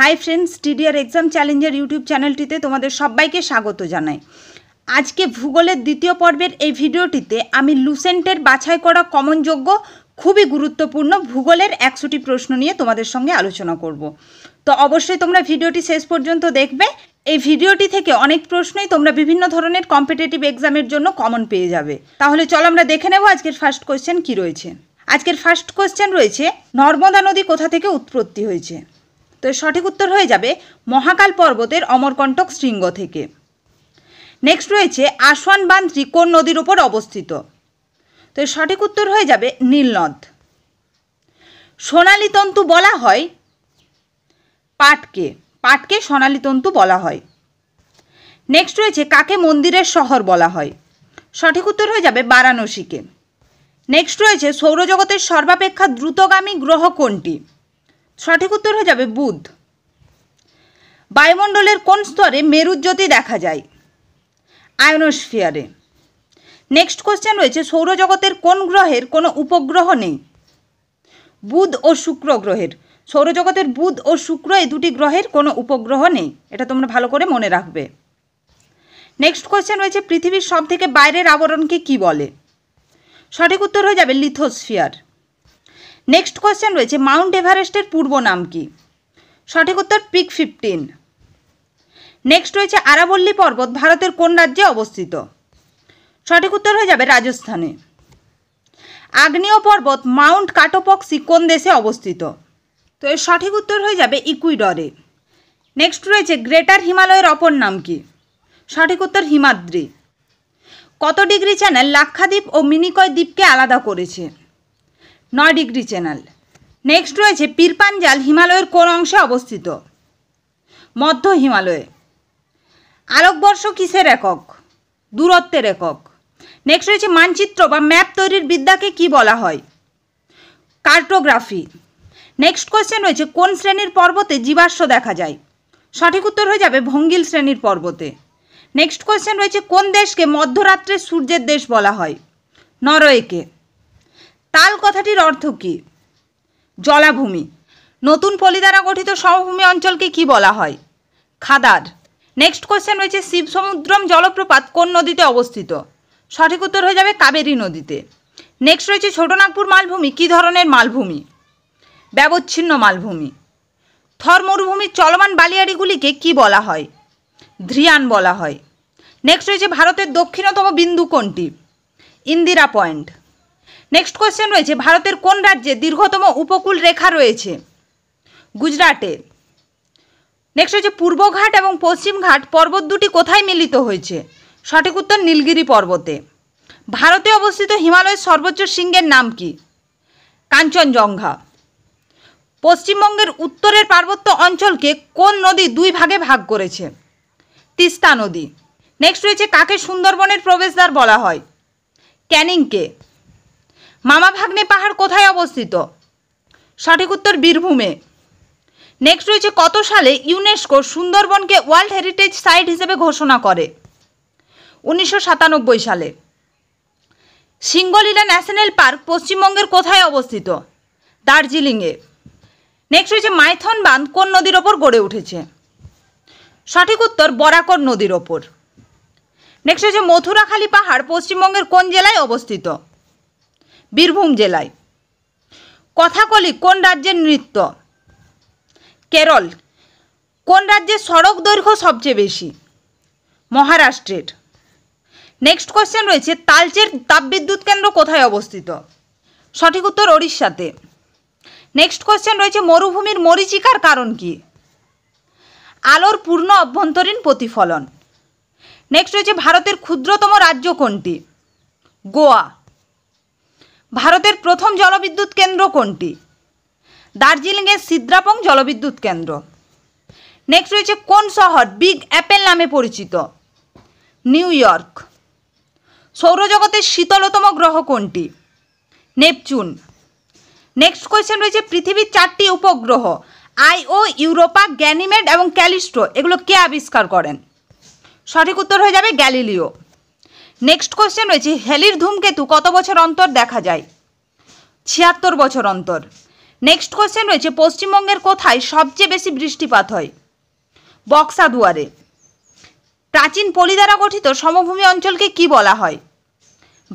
high friends TDR exam চ্যালেঞ্জের YouTube চ্যানেলটিতে তোমাদের সবাইকে স্বাগত জানায় আজকে ভূগোলের দ্বিতীয় পর্বের এই ভিডিওটিতে আমি লুসেন্টের বাছাই করা কমনযোগ্য খুবই গুরুত্বপূর্ণ ভূগোলের একশোটি প্রশ্ন নিয়ে তোমাদের সঙ্গে আলোচনা করব তো অবশ্যই তোমরা ভিডিওটি শেষ পর্যন্ত দেখবে এই ভিডিওটি থেকে অনেক প্রশ্নই তোমরা বিভিন্ন ধরনের কম্পিটিটিভ এক্সামের জন্য কমন পেয়ে যাবে তাহলে চলো আমরা দেখে নেব আজকের ফার্স্ট কোয়েশ্চেন কী রয়েছে আজকের ফার্স্ট কোয়েশ্চেন রয়েছে নর্মদা নদী কোথা থেকে উৎপত্তি হয়েছে তো সঠিক উত্তর হয়ে যাবে মহাকাল পর্বতের অমরকণ্টক শৃঙ্গ থেকে নেক্সট রয়েছে আসওয়ান বাঁধ ত্রিকোণ নদীর উপর অবস্থিত তো সঠিক উত্তর হয়ে যাবে নীলনদ সোনালি তন্তু বলা হয় পাটকে পাটকে সোনালি তন্তু বলা হয় নেক্সট রয়েছে কাকে মন্দিরের শহর বলা হয় সঠিক উত্তর হয়ে যাবে বারাণসীকে নেক্সট রয়েছে সৌরজগতের সর্বাপেক্ষা দ্রুতগামী গ্রহ কোনটি সঠিক উত্তর হয়ে যাবে বুধ বায়ুমণ্ডলের কোন স্তরে মেরুজ্যোতি দেখা যায় আয়নোস্ফিয়ারে নেক্সট কোশ্চেন রয়েছে সৌরজগতের কোন গ্রহের কোনো উপগ্রহ নেই বুধ ও শুক্র গ্রহের সৌরজগতের বুধ ও শুক্র এই দুটি গ্রহের কোনো উপগ্রহ নেই এটা তোমরা ভালো করে মনে রাখবে নেক্সট কোয়েশ্চেন রয়েছে পৃথিবীর সব থেকে বাইরের আবরণকে কি বলে সঠিক উত্তর হয়ে যাবে লিথোস্ফিয়ার নেক্সট কোয়েশ্চেন রয়েছে মাউন্ট এভারেস্টের পূর্ব নাম কি সঠিক উত্তর পিক ফিফটিন নেক্সট রয়েছে আরাবল্লী পর্বত ভারতের কোন রাজ্যে অবস্থিত সঠিক উত্তর হয়ে যাবে রাজস্থানে আগ্নেয় পর্বত মাউন্ট কাটোপক্সি কোন দেশে অবস্থিত তো এর সঠিক উত্তর হয়ে যাবে ইকুইডরে নেক্সট রয়েছে গ্রেটার হিমালয়ের অপর নাম কি সঠিক উত্তর হিমাদ্রি কত ডিগ্রি চ্যানেল লাক্ষাদ্বীপ ও মিনিকয় দ্বীপকে আলাদা করেছে নয় ডিগ্রি চ্যানেল নেক্সট রয়েছে পীরপাঞ্জাল হিমালয়ের কোন অংশে অবস্থিত মধ্য হিমালয়ে আলোকবর্ষ কিসের একক দূরত্বের একক নেক্সট রয়েছে মানচিত্র বা ম্যাপ তৈরির বিদ্যাকে কি বলা হয় কার্টোগ্রাফি নেক্সট কোয়েশ্চেন রয়েছে কোন শ্রেণীর পর্বতে জীবাশ্ম দেখা যায় সঠিক উত্তর হয়ে যাবে ভঙ্গিল শ্রেণীর পর্বতে নেক্সট কোয়েশ্চেন রয়েছে কোন দেশকে মধ্যরাত্রে সূর্যের দেশ বলা হয় নরওয়েকে তাল কথাটির অর্থ কী জলাভূমি নতুন পলি দ্বারা গঠিত সমভূমি অঞ্চলকে কি বলা হয় খাদার নেক্সট কোয়েশ্চেন রয়েছে শিব সমুদ্রম জলপ্রপাত কোন নদীতে অবস্থিত সঠিক উত্তর হয়ে যাবে কাবেরী নদীতে নেক্সট রয়েছে ছোটনাগপুর মালভূমি কি ধরনের মালভূমি ব্যবচ্ছিন্ন মালভূমি থর মরুভূমির চলমান বালিয়াড়িগুলিকে কি বলা হয় ধ্রিয়ান বলা হয় নেক্সট রয়েছে ভারতের দক্ষিণতম বিন্দু কোনটি ইন্দিরা পয়েন্ট নেক্সট কোয়েশ্চেন রয়েছে ভারতের কোন রাজ্যে দীর্ঘতম উপকূল রেখা রয়েছে গুজরাটে নেক্সট হচ্ছে পূর্বঘাট এবং পশ্চিমঘাট পর্বত দুটি কোথায় মিলিত হয়েছে সঠিক উত্তর নীলগিরি পর্বতে ভারতে অবস্থিত হিমালয়ের সর্বোচ্চ শৃঙ্গের নাম কি কাঞ্চনজঙ্ঘা পশ্চিমবঙ্গের উত্তরের পার্বত্য অঞ্চলকে কোন নদী দুই ভাগে ভাগ করেছে তিস্তা নদী নেক্সট রয়েছে কাকে সুন্দরবনের প্রবেশদ্বার বলা হয় ক্যানিংকে মামা ভাগ্নে পাহাড় কোথায় অবস্থিত সঠিক উত্তর বীরভূমে নেক্সট রয়েছে কত সালে ইউনেস্কো সুন্দরবনকে ওয়ার্ল্ড হেরিটেজ সাইট হিসেবে ঘোষণা করে উনিশশো সালে সিঙ্গলীলা ন্যাশনাল পার্ক পশ্চিমবঙ্গের কোথায় অবস্থিত দার্জিলিংয়ে নেক্সট রয়েছে মাইথন বাঁধ কোন নদীর ওপর গড়ে উঠেছে সঠিক উত্তর বরাকর নদীর ওপর নেক্সট রয়েছে মথুরাখালী পাহাড় পশ্চিমবঙ্গের কোন জেলায় অবস্থিত বীরভূম জেলায় কথাকলি কোন রাজ্যের নৃত্য কেরল কোন রাজ্যের সড়ক দৈর্ঘ্য সবচেয়ে বেশি মহারাষ্ট্রের নেক্সট কোয়েশ্চেন রয়েছে তালচের তাপবিদ্যুৎ কেন্দ্র কোথায় অবস্থিত সঠিক উত্তর ওড়িশাতে নেক্সট কোয়েশ্চেন রয়েছে মরুভূমির মরিচিকার কারণ কি আলোর পূর্ণ অভ্যন্তরীণ প্রতিফলন নেক্সট রয়েছে ভারতের ক্ষুদ্রতম রাজ্য কোনটি গোয়া ভারতের প্রথম জলবিদ্যুৎ কেন্দ্র কোনটি দার্জিলিংয়ের সিদ্রাপং জলবিদ্যুৎ কেন্দ্র নেক্সট রয়েছে কোন শহর বিগ অ্যাপেল নামে পরিচিত নিউ ইয়র্ক সৌরজগতের শীতলতম গ্রহ কোনটি নেপচুন নেক্সট কোয়েশ্চেন রয়েছে পৃথিবীর চারটি উপগ্রহ আইও ইউরোপা গ্যানিমেড এবং ক্যালিস্ট্রো এগুলো কে আবিষ্কার করেন সঠিক উত্তর হয়ে যাবে গ্যালিলিও নেক্সট কোয়েশ্চেন রয়েছে হেলির ধূমকেতু কত বছর অন্তর দেখা যায় ছিয়াত্তর বছর অন্তর নেক্সট কোয়েশ্চেন রয়েছে পশ্চিমবঙ্গের কোথায় সবচেয়ে বেশি বৃষ্টিপাত হয় বক্সা দুয়ারে প্রাচীন পলি দ্বারা গঠিত সমভূমি অঞ্চলকে কি বলা হয়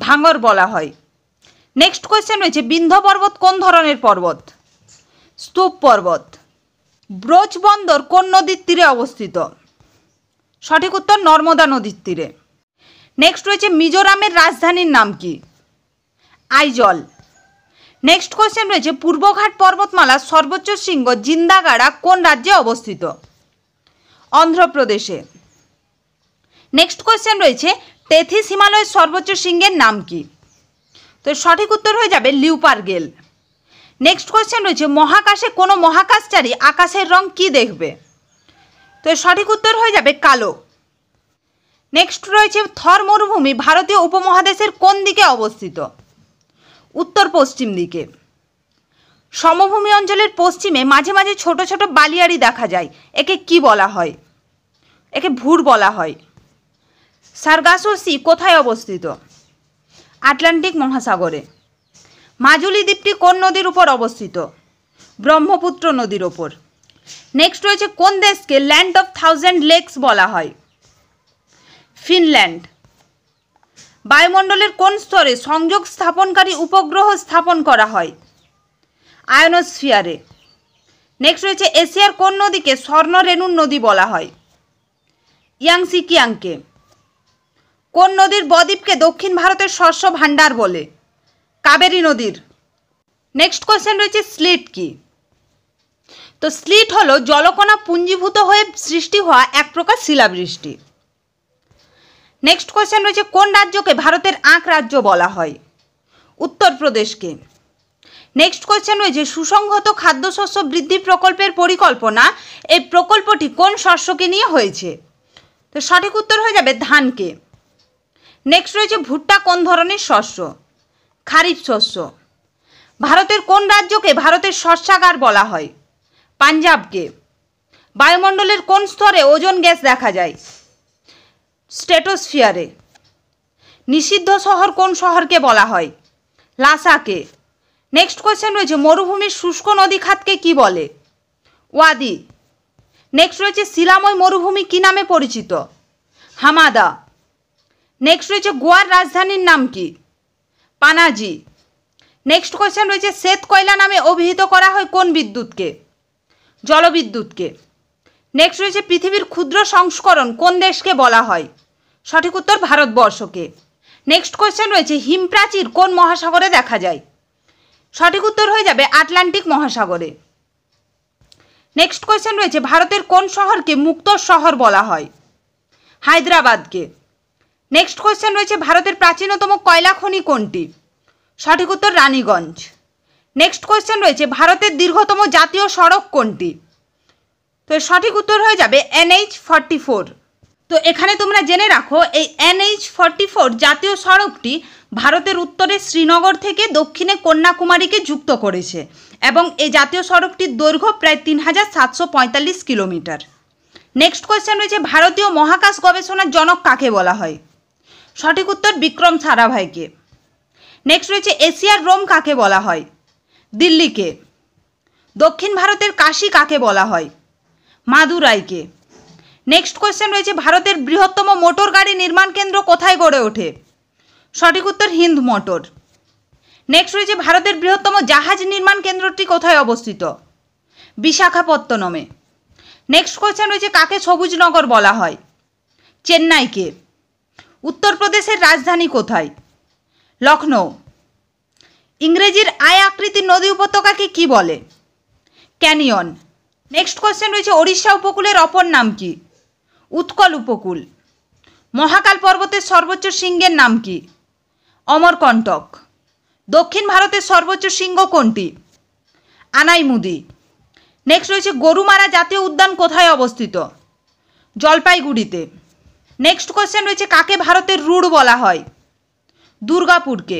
ভাঙর বলা হয় নেক্সট কোয়েশ্চেন রয়েছে বিন্ধ পর্বত কোন ধরনের পর্বত স্তূপ পর্বত ব্রোজ বন্দর কোন নদীর তীরে অবস্থিত সঠিক উত্তর নর্মদা নদীর তীরে নেক্সট রয়েছে মিজোরামের রাজধানীর নাম কি আইজল নেক্সট কোয়েশ্চেন রয়েছে পূর্বঘাট পর্বতমালার সর্বোচ্চ শৃঙ্গ জিন্দাগাড়া কোন রাজ্যে অবস্থিত অন্ধ্রপ্রদেশে নেক্সট কোয়েশ্চেন রয়েছে তেথিস হিমালয়ের সর্বোচ্চ শৃঙ্গের নাম কি তো সঠিক উত্তর হয়ে যাবে লিউপারগেল নেক্সট কোয়েশ্চেন রয়েছে মহাকাশে কোনো মহাকাশচারী আকাশের রং কি দেখবে তো সঠিক উত্তর হয়ে যাবে কালো নেক্সট রয়েছে থর মরুভূমি ভারতীয় উপমহাদেশের কোন দিকে অবস্থিত উত্তর পশ্চিম দিকে সমভূমি অঞ্চলের পশ্চিমে মাঝে মাঝে ছোট ছোট বালিয়াড়ি দেখা যায় একে কি বলা হয় একে ভুর বলা হয় সার্গাসো সি কোথায় অবস্থিত আটলান্টিক মহাসাগরে মাজুলি দ্বীপটি কোন নদীর উপর অবস্থিত ব্রহ্মপুত্র নদীর ওপর নেক্সট রয়েছে কোন দেশকে ল্যান্ড অফ থাউজেন্ড লেকস বলা হয় ফিনল্যান্ড বায়ুমণ্ডলের কোন স্তরে সংযোগ স্থাপনকারী উপগ্রহ স্থাপন করা হয় আয়নোস্ফিয়ারে নেক্সট রয়েছে এশিয়ার কোন নদীকে স্বর্ণরেণুর নদী বলা হয় ইয়াংসিকিয়াংকে কোন নদীর বদ্বীপকে দক্ষিণ ভারতের শস্য ভাণ্ডার বলে কাবেরী নদীর নেক্সট কোয়েশ্চেন রয়েছে স্লিট কি তো স্লিট হলো জলকণা পুঞ্জীভূত হয়ে সৃষ্টি হওয়া এক প্রকার শিলাবৃষ্টি নেক্সট কোয়েশ্চেন রয়েছে কোন রাজ্যকে ভারতের আঁখ রাজ্য বলা হয় উত্তরপ্রদেশকে নেক্সট কোয়েশ্চেন রয়েছে সুসংহত খাদ্যশস্য বৃদ্ধি প্রকল্পের পরিকল্পনা এই প্রকল্পটি কোন শস্যকে নিয়ে হয়েছে তো সঠিক উত্তর হয়ে যাবে ধানকে নেক্সট রয়েছে ভুট্টা কোন ধরনের শস্য খারিফ শস্য ভারতের কোন রাজ্যকে ভারতের শস্যাগার বলা হয় পাঞ্জাবকে বায়ুমণ্ডলের কোন স্তরে ওজন গ্যাস দেখা যায় স্ট্রেটোস্ফিয়ারে নিষিদ্ধ শহর কোন শহরকে বলা হয় লাসাকে নেক্সট কোয়েশ্চেন রয়েছে মরুভূমির শুষ্ক নদী খাতকে কি বলে ওয়াদি নেক্সট রয়েছে শিলাময় মরুভূমি কি নামে পরিচিত হামাদা নেক্সট রয়েছে গোয়ার রাজধানীর নাম কি পানাজি নেক্সট কোয়েশ্চেন রয়েছে শ্বেত কয়লা নামে অভিহিত করা হয় কোন বিদ্যুৎকে জলবিদ্যুৎকে নেক্সট রয়েছে পৃথিবীর ক্ষুদ্র সংস্করণ কোন দেশকে বলা হয় সঠিক উত্তর ভারতবর্ষকে নেক্সট কোয়েশ্চেন রয়েছে হিমপ্রাচীর কোন মহাসাগরে দেখা যায় সঠিক উত্তর হয়ে যাবে আটলান্টিক মহাসাগরে নেক্সট কোয়েশ্চেন রয়েছে ভারতের কোন শহরকে মুক্ত শহর বলা হয় হায়দ্রাবাদকে নেক্সট কোয়েশ্চেন রয়েছে ভারতের প্রাচীনতম কয়লা খনি কোনটি সঠিক উত্তর রানীগঞ্জ নেক্সট কোয়েশ্চেন রয়েছে ভারতের দীর্ঘতম জাতীয় সড়ক কোনটি তো সঠিক উত্তর হয়ে যাবে এনএইচ ফর্টি ফোর তো এখানে তোমরা জেনে রাখো এই এনএইচ ফর্টি ফোর জাতীয় সড়কটি ভারতের উত্তরে শ্রীনগর থেকে দক্ষিণে কন্যাকুমারীকে যুক্ত করেছে এবং এই জাতীয় সড়কটির দৈর্ঘ্য প্রায় তিন হাজার সাতশো পঁয়তাল্লিশ কিলোমিটার নেক্সট কোয়েশ্চেন রয়েছে ভারতীয় মহাকাশ গবেষণার জনক কাকে বলা হয় সঠিক উত্তর বিক্রম সারাভাইকে নেক্সট রয়েছে এশিয়ার রোম কাকে বলা হয় দিল্লিকে দক্ষিণ ভারতের কাশি কাকে বলা হয় মাদুরাইকে নেক্সট কোয়েশ্চেন রয়েছে ভারতের বৃহত্তম মোটর গাড়ি নির্মাণ কেন্দ্র কোথায় গড়ে ওঠে সঠিক উত্তর হিন্দ মোটর নেক্সট রয়েছে ভারতের বৃহত্তম জাহাজ নির্মাণ কেন্দ্রটি কোথায় অবস্থিত বিশাখাপত্তনমে নেক্সট কোয়েশ্চেন রয়েছে কাকে সবুজ নগর বলা হয় চেন্নাইকে উত্তরপ্রদেশের রাজধানী কোথায় লখনৌ ইংরেজির আয় আকৃতির নদী উপত্যকাকে কি বলে ক্যানিয়ন নেক্সট কোশ্চেন রয়েছে ওড়িশা উপকূলের অপর নাম কি উৎকল উপকূল মহাকাল পর্বতের সর্বোচ্চ শৃঙ্গের নাম কি অমরকণ্টক দক্ষিণ ভারতের সর্বোচ্চ শৃঙ্গ কোনটি আনাইমুদি নেক্সট রয়েছে গরুমারা জাতীয় উদ্যান কোথায় অবস্থিত জলপাইগুড়িতে নেক্সট কোশ্চেন রয়েছে কাকে ভারতের রুড় বলা হয় দুর্গাপুরকে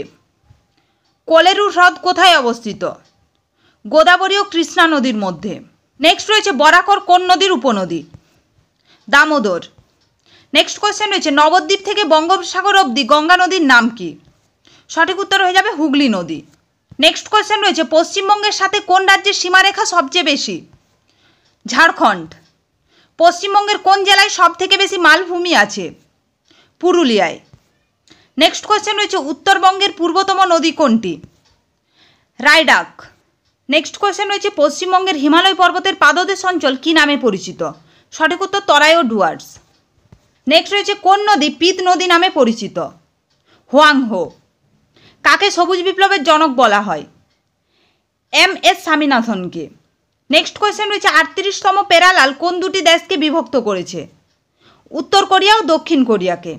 কোলেরু হ্রদ কোথায় অবস্থিত গোদাবরী ও কৃষ্ণা নদীর মধ্যে নেক্সট রয়েছে বরাকর কোন নদীর উপনদী দামোদর নেক্সট কোয়েশ্চেন রয়েছে নবদ্বীপ থেকে বঙ্গোপসাগর অবধি গঙ্গা নদীর নাম কি সঠিক উত্তর হয়ে যাবে হুগলি নদী নেক্সট কোয়েশ্চেন রয়েছে পশ্চিমবঙ্গের সাথে কোন রাজ্যের সীমারেখা সবচেয়ে বেশি ঝাড়খণ্ড পশ্চিমবঙ্গের কোন জেলায় সব থেকে বেশি মালভূমি আছে পুরুলিয়ায় নেক্সট কোয়েশ্চেন রয়েছে উত্তরবঙ্গের পূর্বতম নদী কোনটি রায়ডাক নেক্সট কোয়েশ্চেন রয়েছে পশ্চিমবঙ্গের হিমালয় পর্বতের পাদদেশ অঞ্চল কি নামে পরিচিত সঠিক উত্তর তরাই ও ডুয়ার্স নেক্সট রয়েছে কোন নদী পিত নদী নামে পরিচিত হোয়াংহো কাকে সবুজ বিপ্লবের জনক বলা হয় এম এস স্বামীনাথনকে নেক্সট কোয়েশ্চেন রয়েছে আটত্রিশতম পেরালাল কোন দুটি দেশকে বিভক্ত করেছে উত্তর কোরিয়া ও দক্ষিণ কোরিয়াকে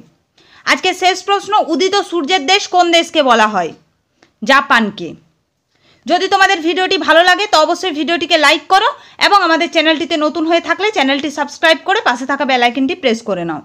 আজকে শেষ প্রশ্ন উদিত সূর্যের দেশ কোন দেশকে বলা হয় জাপানকে যদি তোমাদের ভিডিওটি ভালো লাগে তো অবশ্যই ভিডিওটিকে লাইক করো এবং আমাদের চ্যানেলটিতে নতুন হয়ে থাকলে চ্যানেলটি সাবস্ক্রাইব করে পাশে থাকা বেলাইকিনটি প্রেস করে নাও